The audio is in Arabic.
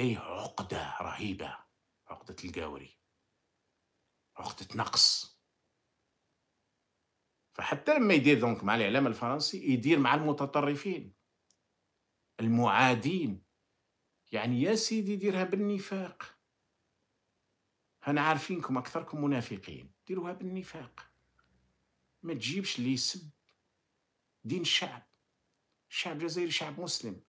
لديه عقدة رهيبة عقدة الجاوري عقدة نقص فحتى لما يدير دونك مع الإعلام الفرنسي يدير مع المتطرفين المعادين يعني يا سيدي ديرها بالنفاق هنا عارفينكم أكثركم منافقين ديروها بالنفاق ما تجيبش لي يسب دين الشعب الشعب الجزائري شعب مسلم